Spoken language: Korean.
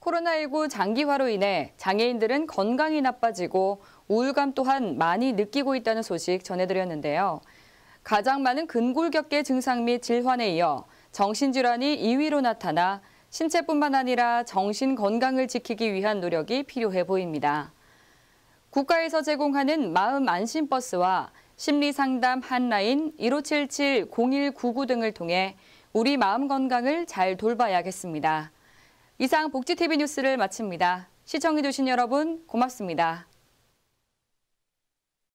코로나19 장기화로 인해 장애인들은 건강이 나빠지고 우울감 또한 많이 느끼고 있다는 소식 전해드렸는데요. 가장 많은 근골격계 증상 및 질환에 이어 정신질환이 2위로 나타나 신체뿐만 아니라 정신 건강을 지키기 위한 노력이 필요해 보입니다. 국가에서 제공하는 마음 안심 버스와 심리 상담 한라인 1577-0199 등을 통해 우리 마음 건강을 잘 돌봐야겠습니다. 이상 복지TV 뉴스를 마칩니다. 시청해주신 여러분 고맙습니다.